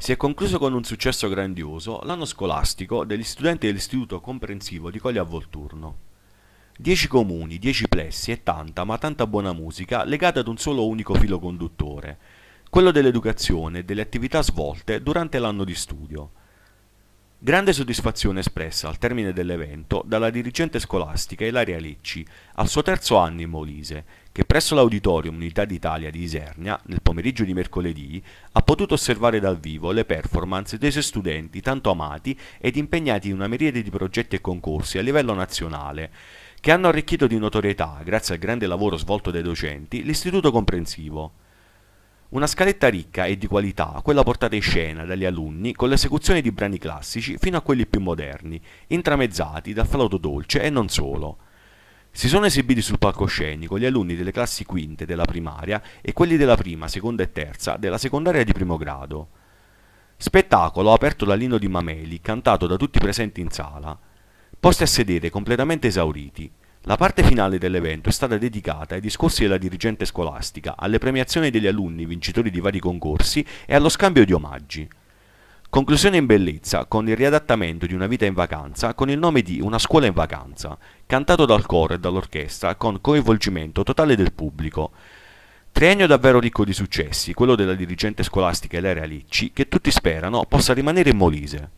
Si è concluso con un successo grandioso l'anno scolastico degli studenti dell'Istituto Comprensivo di Coglia Volturno. Dieci comuni, dieci plessi e tanta, ma tanta buona musica legata ad un solo unico filo conduttore, quello dell'educazione e delle attività svolte durante l'anno di studio. Grande soddisfazione espressa al termine dell'evento dalla dirigente scolastica Ilaria Lecci al suo terzo anno in Molise, che presso l'Auditorium Unità d'Italia di Isernia, nel pomeriggio di mercoledì, ha potuto osservare dal vivo le performance dei suoi studenti tanto amati ed impegnati in una miriade di progetti e concorsi a livello nazionale, che hanno arricchito di notorietà, grazie al grande lavoro svolto dai docenti, l'istituto comprensivo. Una scaletta ricca e di qualità, quella portata in scena dagli alunni con l'esecuzione di brani classici fino a quelli più moderni, intramezzati dal flauto dolce e non solo. Si sono esibiti sul palcoscenico gli alunni delle classi quinte della primaria e quelli della prima, seconda e terza della secondaria di primo grado. Spettacolo aperto da Lino Di Mameli, cantato da tutti i presenti in sala. Posti a sedere completamente esauriti. La parte finale dell'evento è stata dedicata ai discorsi della dirigente scolastica, alle premiazioni degli alunni vincitori di vari concorsi e allo scambio di omaggi. Conclusione in bellezza con il riadattamento di Una vita in vacanza con il nome di Una scuola in vacanza, cantato dal coro e dall'orchestra con coinvolgimento totale del pubblico. Triennio davvero ricco di successi, quello della dirigente scolastica Elaria Licci, che tutti sperano possa rimanere in Molise.